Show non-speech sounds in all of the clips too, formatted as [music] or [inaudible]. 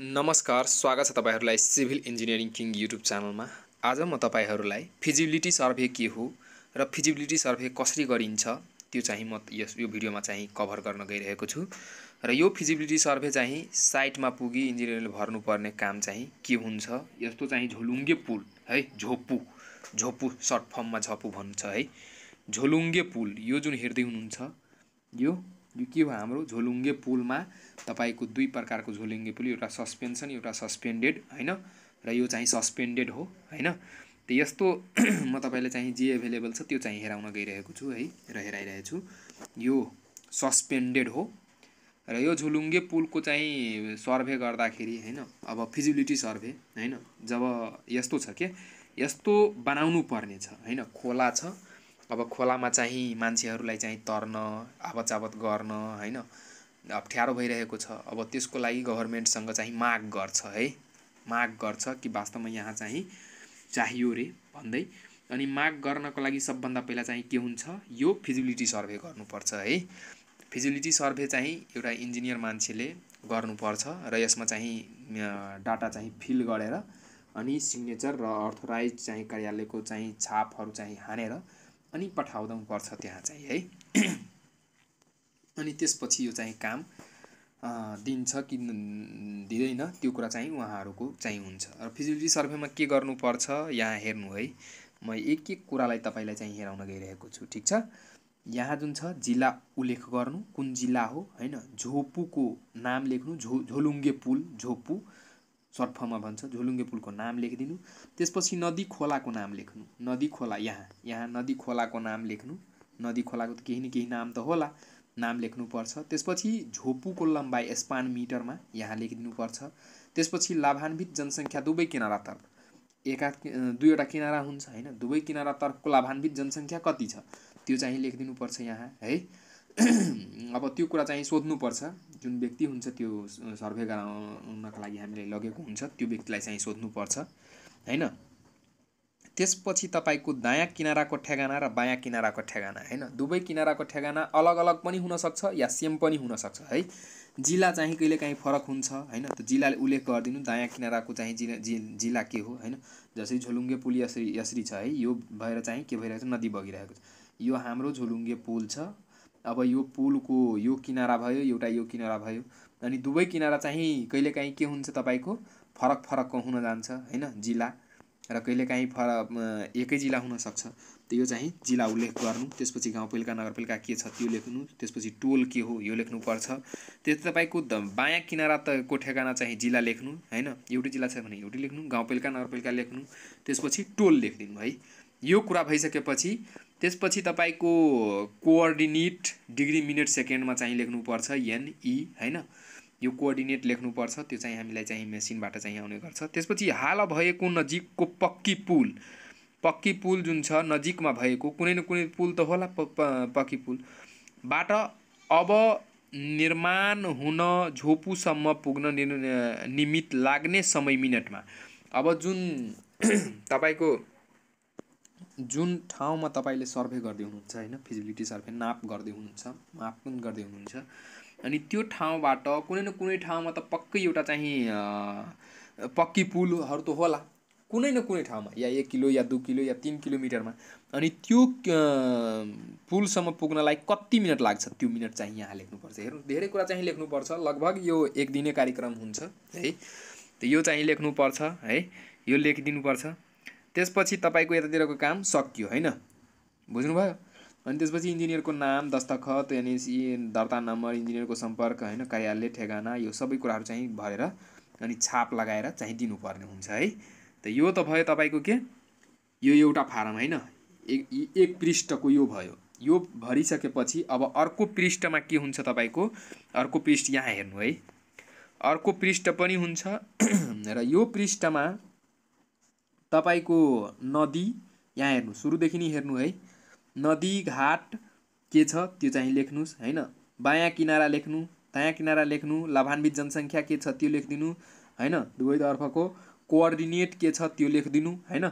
नमस्कार स्वागत छ तपाईँहरूलाई सिभिल इन्जिनियरिङ किङ युट्युब च्यानलमा आज म तपाईँहरूलाई फिजिबिलिटी सर्भे के हो र फिजिबिलिटी सर्भे कसरी गरिन्छ त्यो चाहिँ म यस यो भिडियोमा चाहिँ कभर गर्न गइरहेको छु र यो फिजिबिलिटी सर्भे चाहिँ साइटमा पुगी इन्जिनियरले भर्नुपर्ने काम चाहिँ के हुन्छ यस्तो चाहिँ झोलुङ्गे पुल है झोपु झोपु सर्ट फर्ममा झपु भन्छ है झोलुङ्गे पुल यो जुन हेर्दै हुनुहुन्छ यो यो के हो हाम्रो झोलुङ्गे पुलमा तपाईँको दुई प्रकारको झोलुङ्गे पुल एउटा सस्पेन्सन एउटा सस्पेन्डेड होइन र यो चाहिँ सस्पेन्डेड हो होइन त यस्तो [clears throat] म तपाईँलाई चाहिँ जे एभाइलेबल छ त्यो चाहिँ हेराउन गइरहेको छु है र हेराइरहेछु यो सस्पेन्डेड हो र यो झुलुङ्गे पुलको चाहिँ सर्भे गर्दाखेरि होइन अब फिजिबिलिटी सर्भे होइन जब यस्तो छ के यस्तो बनाउनु पर्ने छ होइन खोला छ अब खोलामा चाहिँ मान्छेहरूलाई चाहिँ तर्न आवतजावत गर्न होइन अप्ठ्यारो भइरहेको छ अब त्यसको लागि गभर्मेन्टसँग चाहिँ माग गर्छ है माग गर्छ कि वास्तवमा यहाँ चाहिँ चाहियो रे भन्दै अनि माग गर्नको लागि सबभन्दा पहिला चाहिँ के हुन्छ यो फिजिबिलिटी सर्भे गर्नुपर्छ है फिजिबिलिटी सर्भे चाहिँ एउटा इन्जिनियर मान्छेले गर्नुपर्छ र यसमा चाहिँ डाटा चाहिँ फिल गरेर अनि सिग्नेचर र अर्थोराइज चाहिँ कार्यालयको चाहिँ छापहरू चाहिँ हानेर अनि पठाउँदा पर्छ त्यहाँ चाहिँ है [clears throat] अनि त्यसपछि यो चाहिँ काम दिन्छ कि दिँदैन त्यो कुरा चाहिँ उहाँहरूको चाहिँ हुन्छ र फिजिबिलिटी सर्भेमा के गर्नुपर्छ यहाँ हेर्नु है म एक एक कुरालाई तपाईँलाई चाहिँ हेराउन गइरहेको छु ठिक छ यहाँ जुन छ जिल्ला उल्लेख गर्नु कुन जिल्ला हो होइन झोपुको नाम लेख्नु झो झोलुङ्गे पुल झोपु सर्ट फर्ममा भन्छ झोलुङ्गे पुलको नाम लेखिदिनु त्यसपछि नदी खोलाको नाम लेख्नु नदी खोला यहाँ यहाँ नदी खोलाको नाम लेख्नु नदी खोलाको त केही न केही नाम त होला नाम लेख्नुपर्छ त्यसपछि झोपुको लम्बाइ स्पान मिटरमा यहाँ लेखिदिनुपर्छ त्यसपछि लाभान्वित जनसङ्ख्या दुवै किनारातर्फ एका दुईवटा किनारा हुन्छ होइन दुवै किनारातर्फको लाभान्वित जनसङ्ख्या कति छ त्यो चाहिँ लेखिदिनुपर्छ यहाँ है [clears throat] अब त्यो कुरा चाहिँ सोध्नुपर्छ जुन व्यक्ति हुन्छ त्यो सर्भे गराउनको लागि हामीले लगेको हुन्छ त्यो व्यक्तिलाई चाहिँ सोध्नुपर्छ होइन त्यसपछि तपाईँको दायाँ किनाराको ठेगाना र बायाँ किनाराको ठेगाना होइन दुवै किनाराको ठेगाना अलग अलग पनि हुनसक्छ या सेम पनि हुनसक्छ है जिल्ला चाहिँ कहिलेकाहीँ फरक हुन्छ होइन त जिल्लाले उल्लेख गरिदिनु दायाँ किनाराको चाहिँ जिल्ला जिल्ला के हो होइन जसरी झोलुङ्गे पुल यसरी यसरी छ है यो भएर चाहिँ के भइरहेको छ नदी बगिरहेको छ यो हाम्रो झोलुङ्गे पुल छ अब यो पुलको यो किनारा भयो एउटा यो किनारा भयो अनि दुवै किनारा चाहिँ कहिलेकाहीँ के हुन्छ तपाईँको फरक फरकको हुन जान्छ होइन जिल्ला र कहिलेकाहीँ फरक एकै जिल्ला हुनसक्छ यो चाहिँ जिल्ला उल्लेख गर्नु त्यसपछि गाउँपालिका नगरपालिका के छ त्यो लेख्नु त्यसपछि टोल के हो यो लेख्नुपर्छ त्यस तपाईँको बायाँ किनारा तको ठेगाना चाहिँ जिल्ला लेख्नु होइन एउटै जिल्ला छ भने एउटै लेख्नु गाउँपालिका नगरपालिका लेख्नु त्यसपछि टोल लेखिदिनु है यो कुरा भइसकेपछि त्यसपछि तपाईँको कोअर्डिनेट डिग्री मिनट सेकेन्डमा चाहिँ लेख्नुपर्छ एनई e, होइन यो कोअर्डिनेट लेख्नुपर्छ त्यो चाहिँ हामीलाई चाहिँ मेसिनबाट चाहिँ आउने गर्छ त्यसपछि हाल भएको नजिकको पक्की पुल पक्की पुल जुन छ नजिकमा भएको कुनै न कुनै पुल त होला पक्की पुलबाट अब निर्माण हुन झोपुसम्म पुग्न निमित लाग्ने समय मिनटमा अब जुन [clears throat] तपाईँको जुन ठाउँमा तपाईँले सर्भे गर्दै हुनुहुन्छ होइन फिजिबिलिटी सर्भे नाप गर्दै हुनुहुन्छ माप पनि गर्दै हुनुहुन्छ अनि त्यो ठाउँबाट कुनै न कुनै ठाउँमा त पक्कै एउटा चाहिँ पक्की पुलहरू त होला कुनै न कुनै ठाउँमा या एक किलो या दुई किलो या तिन किलोमिटरमा अनि त्यो पुलसम्म पुग्नलाई कति मिनट लाग्छ त्यो मिनट चाहिँ यहाँ लेख्नुपर्छ हेर्नु धेरै कुरा चाहिँ लेख्नुपर्छ लगभग यो एक दिने कार्यक्रम हुन्छ है यो चाहिँ लेख्नुपर्छ है यो लेखिदिनुपर्छ त्यसपछि तपाईँको यतातिरको काम सकियो होइन बुझ्नुभयो अनि त्यसपछि इन्जिनियरको नाम दस्तखत यानि दर्ता नम्बर इन्जिनियरको सम्पर्क होइन कार्यालय ठेगाना यो सबै कुराहरू चाहिँ भरेर अनि छाप लगाएर चाहिँ दिनुपर्ने हुन्छ है त यो त भयो तपाईँको के यो एउटा फारम होइन एक एक पृष्ठको यो भयो यो भरिसकेपछि अब अर्को पृष्ठमा के हुन्छ तपाईँको अर्को पृष्ठ यहाँ हेर्नु है अर्को पृष्ठ पनि हुन्छ [clears throat] र यो पृष्ठमा तपाईँको नदी यहाँ हेर्नु सुरुदेखि नै हेर्नु है नदी घाट के छ त्यो चाहिँ लेख्नुहोस् होइन बायाँ किनारा लेख्नु दायाँ किनारा लेख्नु लाभान्वित जनसङ्ख्या के छ त्यो लेखिदिनु होइन दुवैतर्फको कोअर्डिनेट के छ त्यो लेखिदिनु होइन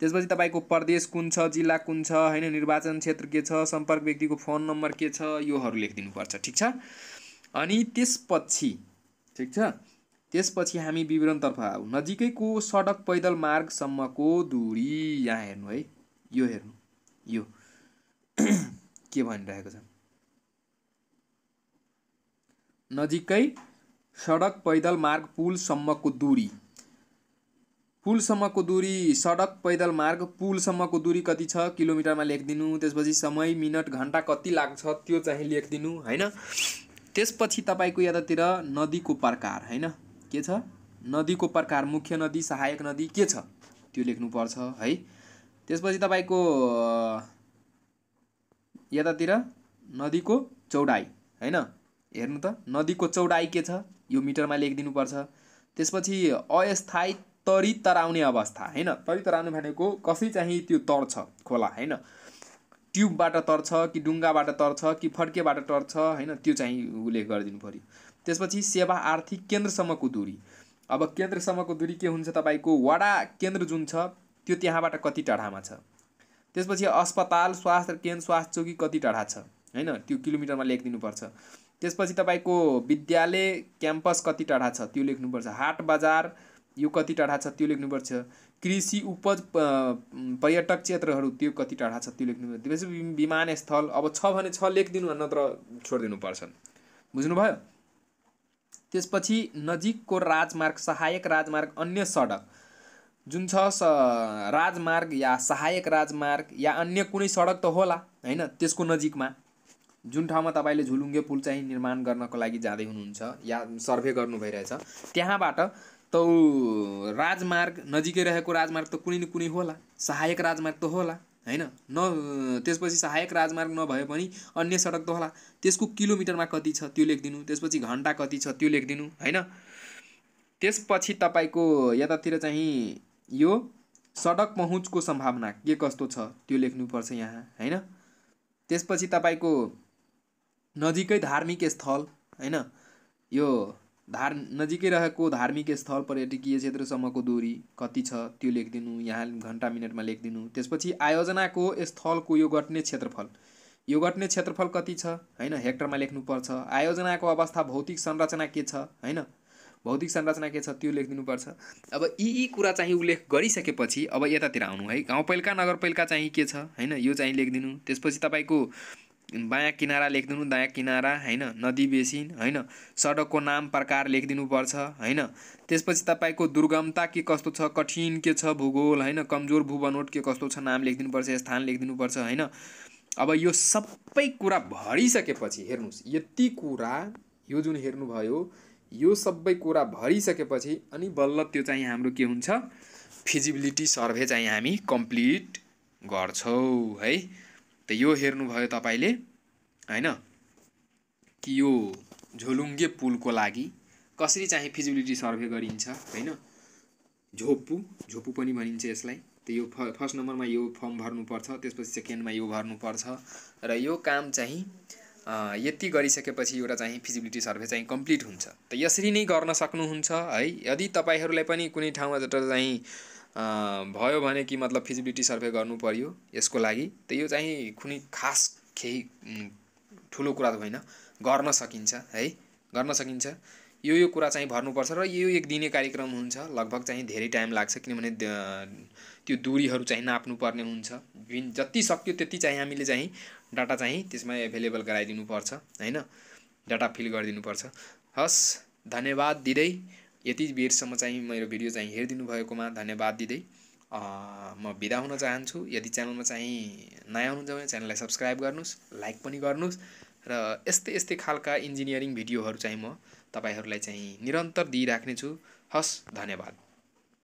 त्यसपछि तपाईँको प्रदेश कुन छ जिल्ला कुन छ होइन निर्वाचन क्षेत्र के छ सम्पर्क व्यक्तिको फोन नम्बर के छ योहरू लेखिदिनुपर्छ ठिक छ अनि त्यसपछि ठिक छ त्यसपछि हामी विवरणतर्फ आऊ नजिकैको सडक पैदल मार्गसम्मको दुरी यहाँ हेर्नु है यो हेर्नु यो [clears throat] के भनिरहेको छ नजिकै सडक पैदल मार्ग पुलसम्मको दुरी पुलसम्मको दुरी सडक पैदल मार्ग पुलसम्मको दुरी कति छ किलोमिटरमा लेखिदिनु त्यसपछि समय मिनट घन्टा कति लाग्छ त्यो चाहिँ लेखिदिनु होइन त्यसपछि तपाईँको यतातिर नदीको प्रकार होइन के छ नदीको प्रकार मुख्य नदी सहायक नदी के छ त्यो लेख्नुपर्छ है त्यसपछि तपाईँको यतातिर नदीको चौडाइ होइन हेर्नु त नदीको चौडाइ के छ यो मिटरमा लेखिदिनुपर्छ त्यसपछि अस्थायी तरी तराउने अवस्था होइन तरी तराउने भनेको कसै चाहिँ त्यो तर्छ खोला होइन ट्युबबाट तर्छ कि डुङ्गाबाट तर्छ कि फड्केबाट तर्छ होइन त्यो चाहिँ उल्लेख गरिदिनु पऱ्यो त्यसपछि सेवा आर्थिक केन्द्रसम्मको दूरी अब केन्द्रसम्मको दूरी के हुन्छ तपाईँको वडा केन्द्र जुन छ त्यो त्यहाँबाट कति टाढामा छ त्यसपछि अस्पताल स्वास्थ्य केन्द्र स्वास्थ्य चौकी कति टाढा छ होइन त्यो किलोमिटरमा लेखिदिनुपर्छ त्यसपछि तपाईँको विद्यालय क्याम्पस कति टाढा छ त्यो लेख्नुपर्छ हाट बजार यो कति टाढा छ त्यो लेख्नुपर्छ कृषि उपज पर्यटक क्षेत्रहरू त्यो कति टाढा छ त्यो लेख्नुपर्छ त्यसपछि विमानस्थल अब छ भने छ लेखिदिनु नत्र छोडिदिनुपर्छ बुझ्नुभयो त्यसपछि नजिकको राजमार्ग सहायक राजमार्ग अन्य सडक जुन छ स राजमार्ग या सहायक राजमार्ग या अन्य कुनै सडक त होला होइन त्यसको नजिकमा जुन ठाउँमा तपाईँले झुलुङ्गे पुल चाहिँ निर्माण गर्नको लागि जाँदै हुनुहुन्छ या सर्भे गर्नु भइरहेछ त्यहाँबाट त राजमार्ग नजिकै रहेको राजमार्ग त कुनै न कुनै होला सहायक राजमार्ग त होला होइन न त्यसपछि सहायक राजमार्ग नभए पनि अन्य सडक होला त्यसको किलोमिटरमा कति छ त्यो लेखिदिनु त्यसपछि घन्टा कति छ त्यो लेखिदिनु होइन त्यसपछि तपाईँको यतातिर चाहिँ यो सडक पहुँचको सम्भावना के कस्तो छ त्यो लेख्नुपर्छ यहाँ होइन त्यसपछि तपाईँको नजिकै धार्मिक स्थल होइन यो धार नजिकै रहेको धार्मिक स्थल पर्यटकीय क्षेत्रसम्मको दूरी कति छ त्यो लेखिदिनु यहाँ घन्टा मिनटमा लेखिदिनु त्यसपछि आयोजनाको स्थलको यो घट्ने क्षेत्रफल यो घट्ने क्षेत्रफल कति छ होइन हेक्टरमा लेख्नुपर्छ आयोजनाको अवस्था भौतिक संरचना के छ होइन भौतिक संरचना के छ त्यो लेखिदिनुपर्छ अब यी यी कुरा चाहिँ उल्लेख गरिसकेपछि अब यतातिर आउनु है गाउँपालिका नगरपालिका चाहिँ के छ होइन यो चाहिँ लेखिदिनु त्यसपछि तपाईँको बायाँ किनारा लेखिदिनु दायाँ किनारा होइन नदी बेसिन होइन सडकको नाम प्रकार लेखिदिनुपर्छ होइन त्यसपछि तपाईँको दुर्गमता के कस्तो छ कठिन के छ भूगोल होइन कमजोर भूबनोट के कस्तो छ नाम लेखिदिनुपर्छ स्थान लेखिदिनुपर्छ होइन अब यो सबै कुरा भरिसकेपछि हेर्नुहोस् यति कुरा यो जुन हेर्नुभयो यो सबै कुरा भरिसकेपछि अनि बल्ल त्यो चाहिँ हाम्रो के हुन्छ फिजिबिलिटी सर्भे चाहिँ हामी कम्प्लिट गर्छौँ है त यो हेर्नुभयो तपाईँले होइन कि यो झोलुङ्गे पुलको लागि कसरी चाहिँ फिजिबिलिटी सर्भे गरिन्छ होइन झोप्पु झोप्पु पनि भनिन्छ यसलाई त यो फ फर्स्ट नम्बरमा यो फर्म भर्नुपर्छ त्यसपछि सेकेन्डमा यो भर्नुपर्छ र यो काम चाहिँ यति गरिसकेपछि एउटा चाहिँ फिजिबिलिटी सर्भे चाहिँ कम्प्लिट हुन्छ त यसरी नै गर्न सक्नुहुन्छ है यदि तपाईँहरूलाई पनि कुनै ठाउँमा चाहिँ भयो भने कि मतलब फिजिबिलिटी सर्भे गर्नु पऱ्यो यसको लागि त यो चाहिँ कुनै खास केही ठुलो कुरा त होइन गर्न सकिन्छ है गर्न सकिन्छ यो यो कुरा चाहिँ भर्नुपर्छ र यो एक दिने कार्यक्रम हुन्छ लगभग चाहिँ धेरै टाइम लाग्छ किनभने त्यो दुरीहरू चाहिँ नाप्नुपर्ने हुन्छ जति सक्यो त्यति चाहिँ हामीले चाहिँ डाटा चाहिँ त्यसमा एभाइलेबल गराइदिनुपर्छ होइन डाटा फिल गरिदिनुपर्छ हस् धन्यवाद दिँदै यति बेरसम्म चाहिँ मेरो भिडियो चाहिँ हेरिदिनु भएकोमा धन्यवाद दिँदै म बिदा हुन चाहन्छु यदि च्यानलमा चाहिँ नयाँ हुनुहुन्छ भने च्यानललाई सब्सक्राइब गर्नुहोस् लाइक पनि गर्नुहोस् र यस्तै यस्तै खालका इन्जिनियरिङ भिडियोहरू चाहिँ म तपाईँहरूलाई चाहिँ निरन्तर दिइराख्नेछु हस् धन्यवाद